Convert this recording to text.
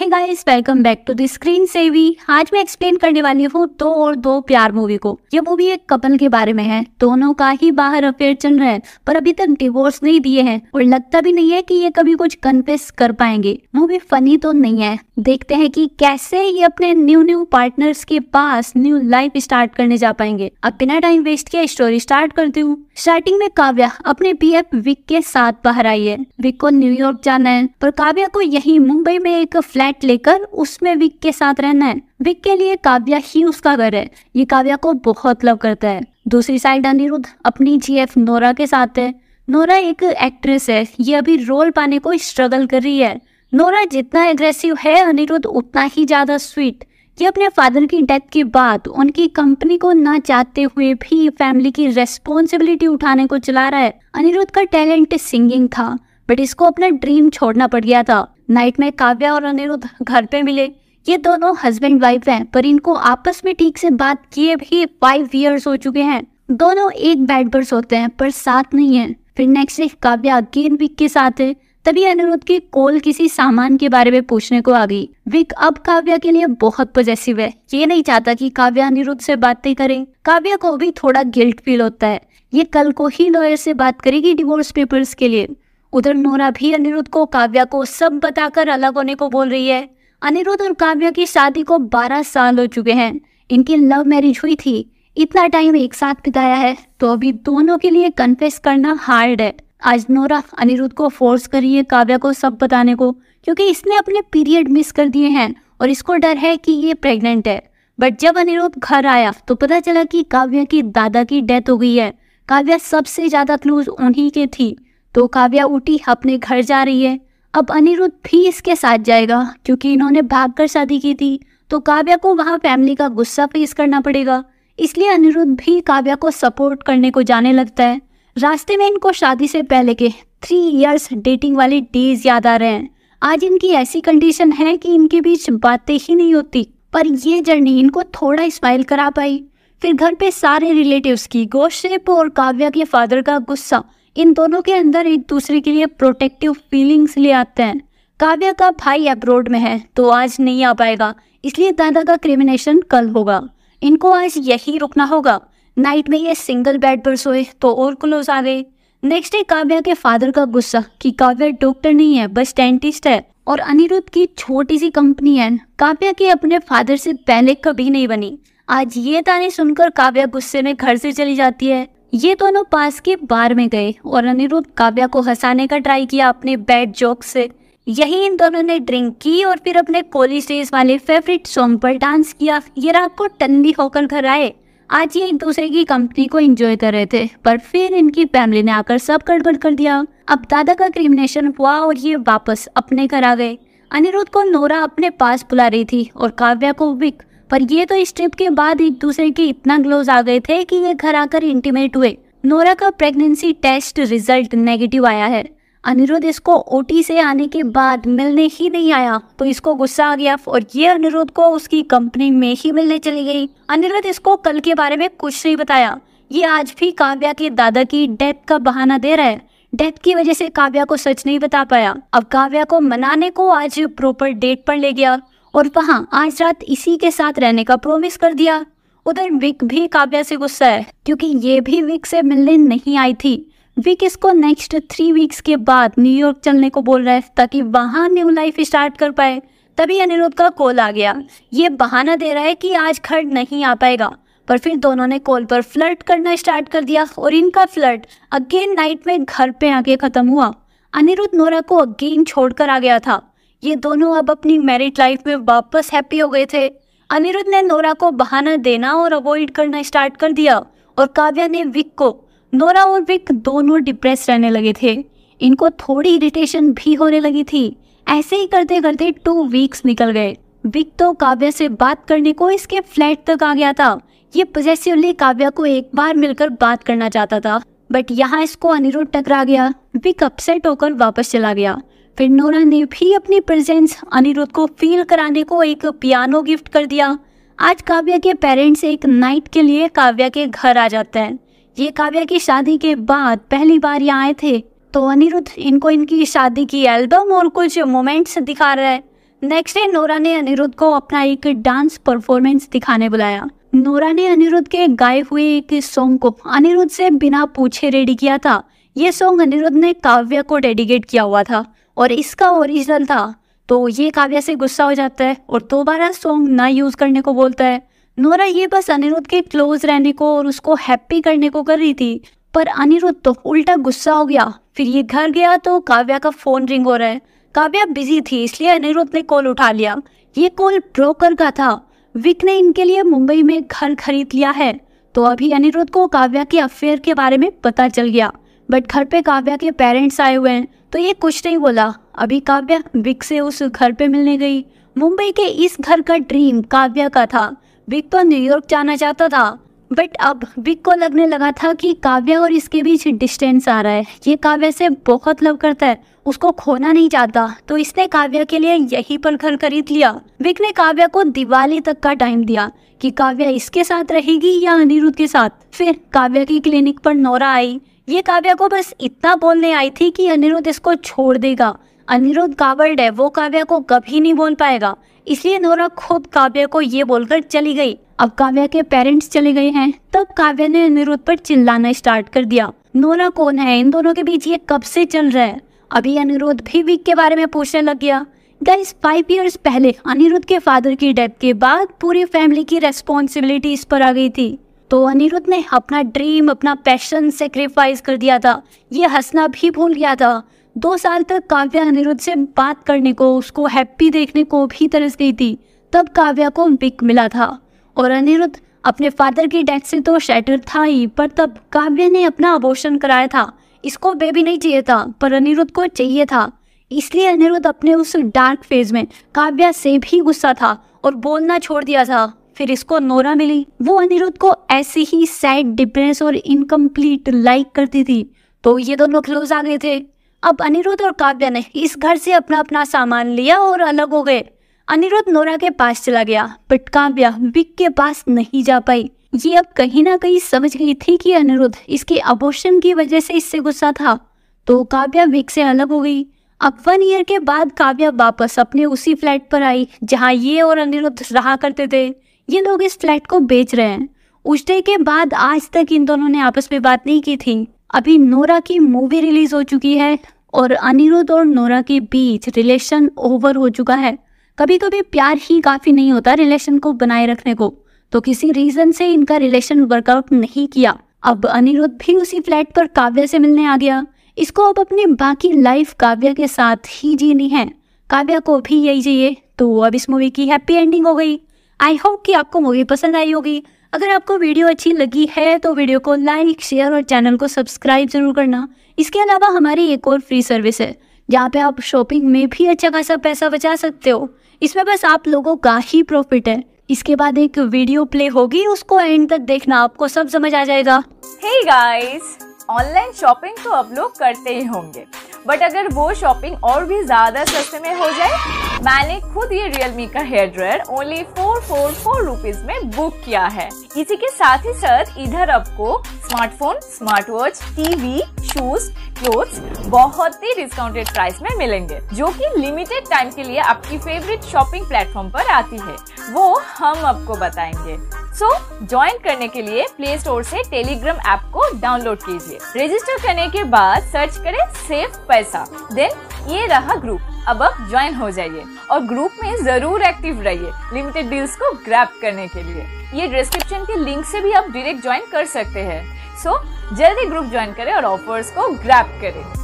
Hey guys welcome back to the Screen Savvy आज मैं explain करने वाली हूँ दो और दो प्यार मूवी को ये मूवी एक कपल के बारे में है दोनों का ही बाहर अफेयर चल रहा है पर अभी तक डिवोर्स नहीं दिए हैं और लगता भी नहीं है कि ये कभी कुछ कन्फेस कर पाएंगे मूवी फनी तो नहीं है देखते हैं कि कैसे ये अपने न्यू न्यू पार्टनर्स के पास न्यू लाइफ स्टार्ट करने जा पाएंगे अब बिना टाइम वेस्ट किया स्टोरी स्टार्ट करती हूँ स्टार्टिंग में काव्या अपने पी एफ विक के साथ बाहर आई है विक को न्यूयॉर्क जाना है पर काव्या को यही मुंबई में एक फ्लैट फ्लैट लेकर उसमें विक के साथ रहना है विक के लिए काव्या ही उसका घर है ये काव्या को बहुत लव करता है दूसरी साइड अनिरुद्ध अपनी जीएफ नोरा के साथ है नोरा एक एक्ट्रेस है ये अभी रोल पाने को स्ट्रगल कर रही है नोरा जितना एग्रेसिव है अनिरुद्ध उतना ही ज़्यादा स्वीट ये अपने फादर की डेथ के बाद उनकी कंपनी को ना चाहते हुए भी फैमिली की रेस्पॉन्सिबिलिटी उठाने को चला रहा है अनिरुद्ध का टैलेंट सिंगिंग था बट इसको अपना ड्रीम छोड़ना पड़ गया था नाइट में काव्या और अनिरुद्ध घर पे मिले ये दोनों हस्बैंड वाइफ हैं पर इनको आपस में ठीक से बात किए भी फाइव ईयर्स हो चुके हैं दोनों एक बेड पर सोते हैं पर साथ नहीं है फिर नेक्स्ट डे काव्या अगेन विक के साथ है तभी अनिरुद्ध की कोल किसी सामान के बारे में पूछने को आ गई विक अब काव्या के लिए बहुत पोजेसिव है ये नहीं चाहता कि काव्या अनिरुद्ध से बातें करे काव्या को भी थोड़ा गिल्ट फील होता है ये कल को ही लॉयर से बात करेगी डिवोर्स पेपर्स के लिए उधर नोरा भी अनिरुद्ध को काव्या को सब बताकर अलग होने को बोल रही है अनिरुद्ध और काव्या की शादी को 12 साल हो चुके हैं इनकी लव मैरिज हुई थी इतना टाइम एक साथ बिताया है तो अभी दोनों के लिए कन्फेस करना हार्ड है आज नोरा अनिरुद्ध को फोर्स कर रही है काव्या को सब बताने को क्योंकि इसने अपने पीरियड मिस कर दिए हैं और इसको डर है कि ये प्रेग्नेंट है बट जब अनिरुद्ध घर आया तो पता चला कि काव्या की दादा की डेथ हो गई है काव्या सबसे ज़्यादा क्लूज उन्हीं के थी तो काव्या उठी अपने घर जा रही है अब अनिरुद्ध भी इसके साथ जाएगा क्योंकि इन्होंने भाग कर शादी की थी तो काव्या को वहाँ फैमिली का गुस्सा फेस करना पड़ेगा इसलिए अनिरुद्ध भी काव्या को सपोर्ट करने को जाने लगता है रास्ते में इनको शादी से पहले के थ्री इयर्स डेटिंग वाले डेज याद आ रहे हैं आज इनकी ऐसी कंडीशन है कि इनके बीच बातें ही नहीं होती पर ये जर्नी इनको थोड़ा स्माइल करा पाई फिर घर पे सारे रिलेटिव्स की गोशेप और काव्या के फादर का गुस्सा इन दोनों के अंदर एक दूसरे के लिए प्रोटेक्टिव फीलिंग्स ले आते हैं काव्या का भाई अब्रोड में है तो आज नहीं आ पाएगा इसलिए दादा का क्रिमिनेशन कल होगा इनको आज यही रुकना होगा नाइट में ये सिंगल बेड पर सोए तो और क्लोज आ गए नेक्स्ट डे काव्या के फादर का गुस्सा कि काव्या डॉक्टर नहीं है बस डेंटिस्ट है और अनिरुद्ध की छोटी सी कंपनी है काव्या के अपने फादर से पहले कभी नहीं बनी आज ये ताने सुनकर काव्या गुस्से में घर से चली जाती है ये दोनों पास के बार में गए और अनिरुद्ध काव्या को हंसाने का ट्राई किया अपने बैड जोक से यही इन दोनों ने ड्रिंक की और फिर अपने कॉलेज डेज वाले फेवरेट सॉन्ग पर डांस किया ये रात को टंडी होकर घर आए आज ये एक दूसरे की कंपनी को एंजॉय कर रहे थे पर फिर इनकी फैमिली ने आकर सब गड़बड़ कर दिया अब दादा का क्रिमिनेशन हुआ और ये वापस अपने घर आ गए अनिरुद्ध को नोरा अपने पास बुला रही थी और काव्या को विक पर ये तो इस ट्रिप के बाद एक दूसरे के इतना क्लोज आ गए थे कि ये घर आकर इंटीमेट हुए नोरा का प्रेगनेंसी टेस्ट रिजल्ट नेगेटिव आया है अनिरुद्ध इसको ओटी से आने के बाद मिलने ही नहीं आया तो इसको गुस्सा आ गया और ये अनिरुद्ध को उसकी कंपनी में ही मिलने चली गई अनिरुद्ध इसको कल के बारे में कुछ नहीं बताया ये आज भी काव्या के दादा की डेथ का बहाना दे रहा है डेथ की वजह से काव्या को सच नहीं बता पाया अब काव्या को मनाने को आज प्रॉपर डेट पर ले गया और वहाँ आज रात इसी के साथ रहने का प्रोमिस कर दिया उधर विक भी काव्या से गुस्सा है क्योंकि ये भी विक से मिलने नहीं आई थी विक इसको नेक्स्ट थ्री वीक्स के बाद न्यूयॉर्क चलने को बोल रहा है ताकि वहाँ न्यू लाइफ स्टार्ट कर पाए तभी अनिरुद्ध का कॉल आ गया ये बहाना दे रहा है कि आज घर नहीं आ पाएगा पर फिर दोनों ने कॉल पर फ्लर्ट करना स्टार्ट कर दिया और इनका फ्लर्ट अगेन नाइट में घर पे आके ख़त्म हुआ अनिरुद्ध नोरा को अगेन छोड़कर आ गया था ये दोनों अब अपनी मैरिड लाइफ में वापस हैप्पी हो गए थे अनिरुद्ध ने नोरा को बहाना देना और अवॉइड करना स्टार्ट कर दिया और काव्या ने विक को नोरा और विक दोनों डिप्रेस रहने लगे थे इनको थोड़ी इरिटेशन भी होने लगी थी ऐसे ही करते करते टू वीक्स निकल गए विक तो काव्या से बात करने को इसके फ्लैट तक आ गया था ये पोजेसिवली काव्या को एक बार मिलकर बात करना चाहता था बट यहाँ इसको अनिरुद्ध टकरा गया विक अपसेट होकर वापस चला गया फिर नोरा ने भी अपनी प्रेजेंस अनिरुद्ध को फील कराने को एक पियानो गिफ्ट कर दिया आज काव्या के पेरेंट्स एक नाइट के लिए काव्या के घर आ जाते हैं ये काव्या की शादी के बाद पहली बार यहाँ आए थे तो अनिरुद्ध इनको इनकी शादी की एल्बम और कुछ मोमेंट्स दिखा रहा है नेक्स्ट डे नोरा ने अनिरुद्ध को अपना एक डांस परफॉर्मेंस दिखाने बुलाया नोरा ने अनिरुद्ध के गाए हुए एक सॉन्ग को अनिरुद्ध से बिना पूछे रेडी किया था ये सॉन्ग अनिरुद्ध ने काव्या को डेडिकेट किया हुआ था और इसका ओरिजिनल था तो ये काव्या से गुस्सा हो जाता है और दोबारा सॉन्ग ना यूज़ करने को बोलता है नोरा ये बस अनिरुद्ध के क्लोज रहने को और उसको हैप्पी करने को कर रही थी पर अनिरुद्ध तो उल्टा गुस्सा हो गया फिर ये घर गया तो काव्या का फ़ोन रिंग हो रहा है काव्या बिजी थी इसलिए अनिरुद्ध ने कॉल उठा लिया ये कॉल ब्रोकर का था विक ने इनके लिए मुंबई में घर खरीद लिया है तो अभी अनिरुद्ध को काव्या के अफेयर के बारे में पता चल गया बट घर पे काव्या के पेरेंट्स आए हुए हैं तो ये कुछ नहीं बोला अभी काव्या बिग से उस घर पे मिलने गई मुंबई के इस घर का ड्रीम काव्या का था बिग तो न्यूयॉर्क जाना चाहता था बट अब बिग को लगने लगा था कि काव्या और इसके बीच डिस्टेंस आ रहा है ये काव्या से बहुत लव करता है उसको खोना नहीं चाहता तो इसने काव्या के लिए यही पर घर खरीद लिया बिग ने काव्या को दिवाली तक का टाइम दिया कि काव्या इसके साथ रहेगी या अनिरुद्ध के साथ फिर काव्या की क्लिनिक पर नौरा आई ये काव्या को बस इतना बोलने आई थी कि अनिरुद्ध इसको छोड़ देगा अनिरुद्ध कावर्ड है वो काव्या को कभी नहीं बोल पाएगा इसलिए नोरा खुद काव्या को ये बोलकर चली गई अब काव्या के पेरेंट्स चले गए हैं तब काव्या ने अनिरुद्ध पर चिल्लाना स्टार्ट कर दिया नोरा कौन है इन दोनों के बीच ये कब से चल रहा है अभी अनिरुद्ध भी वीक के बारे में पूछने लग गया गाइस फाइव इयर्स पहले अनिरुद्ध के फादर की डेथ के बाद पूरी फैमिली की रेस्पॉन्सिबिलिटी इस पर आ गई थी तो अनिरुद्ध ने अपना ड्रीम अपना पैशन सेक्रीफाइस कर दिया था ये हंसना भी भूल गया था दो साल तक काव्या अनिरुद्ध से बात करने को उसको हैप्पी देखने को भी तरस गई थी तब काव्या को विक मिला था और अनिरुद्ध अपने फादर की डेथ से तो शैटर था ही पर तब काव्या ने अपना अबोशन कराया था इसको बेबी नहीं चाहिए था पर अनिरुद्ध को चाहिए था इसलिए अनिरुद्ध अपने उस डार्क फेज में काव्या से भी गुस्सा था और बोलना छोड़ दिया था फिर इसको नोरा मिली वो अनिरुद्ध को ऐसे ही सैड डिप्रेस और इनकम्प्लीट लाइक करती थी तो ये दोनों क्लोज आ गए थे अब अनिरुद्ध और काव्या ने इस घर से अपना अपना सामान लिया और अलग हो गए अनिरुद्ध नोरा के पास चला गया बट काव्या बिक के पास नहीं जा पाई ये अब कहीं ना कहीं समझ गई थी कि अनिरुद्ध इसके अबोशन की वजह से इससे गुस्सा था तो काव्या विक से अलग हो गई अब वन ईयर के बाद काव्या वापस अपने उसी फ्लैट पर आई जहाँ ये और अनिरुद्ध रहा करते थे ये लोग इस फ्लैट को बेच रहे हैं उस डे के बाद आज तक इन दोनों ने आपस में बात नहीं की थी अभी नोरा की मूवी रिलीज हो चुकी है और अनिरुद्ध और नोरा के बीच रिलेशन ओवर हो चुका है कभी कभी प्यार ही काफ़ी नहीं होता रिलेशन को बनाए रखने को तो किसी रीज़न से इनका रिलेशन वर्कआउट नहीं किया अब अनिरुद्ध भी उसी फ्लैट पर काव्या से मिलने आ गया इसको अब अपनी बाकी लाइफ काव्या के साथ ही जीनी है काव्या को भी यही चाहिए तो अब इस मूवी की हैप्पी एंडिंग हो गई आई होप कि आपको मूवी पसंद आई होगी अगर आपको वीडियो अच्छी लगी है तो वीडियो को लाइक शेयर और चैनल को सब्सक्राइब जरूर करना इसके अलावा हमारी एक और फ्री सर्विस है जहाँ पे आप शॉपिंग में भी अच्छा खासा पैसा बचा सकते हो इसमें बस आप लोगों का ही प्रॉफिट है इसके बाद एक वीडियो प्ले होगी उसको एंड तक देखना आपको सब समझ आ जाएगा hey guys! ऑनलाइन शॉपिंग तो अब लोग करते ही होंगे बट अगर वो शॉपिंग और भी ज़्यादा सस्ते में हो जाए मैंने खुद ये रियलमी का hair dryer only four four four rupees में बुक किया है इसी के साथ ही साथ इधर आपको smartphone smart watch TV shoes clothes बहुत ही डिस्काउंटेड प्राइस में मिलेंगे जो कि लिमिटेड टाइम के लिए आपकी फेवरेट शॉपिंग प्लेटफॉर्म पर आती है वो हम आपको बताएंगे सो so, ज्वाइन करने के लिए प्ले स्टोर से टेलीग्राम ऐप को डाउनलोड कीजिए रजिस्टर करने के बाद सर्च करें सेफ पैसा देन ये रहा ग्रुप अब आप ज्वाइन हो जाइए और ग्रुप में जरूर एक्टिव रहिए लिमिटेड डील्स को ग्रैप करने के लिए ये डिस्क्रिप्शन के लिंक से भी आप डायरेक्ट ज्वाइन कर सकते हैं सो so, जल्दी ग्रुप ज्वाइन करें और ऑफर्स को ग्रैप करें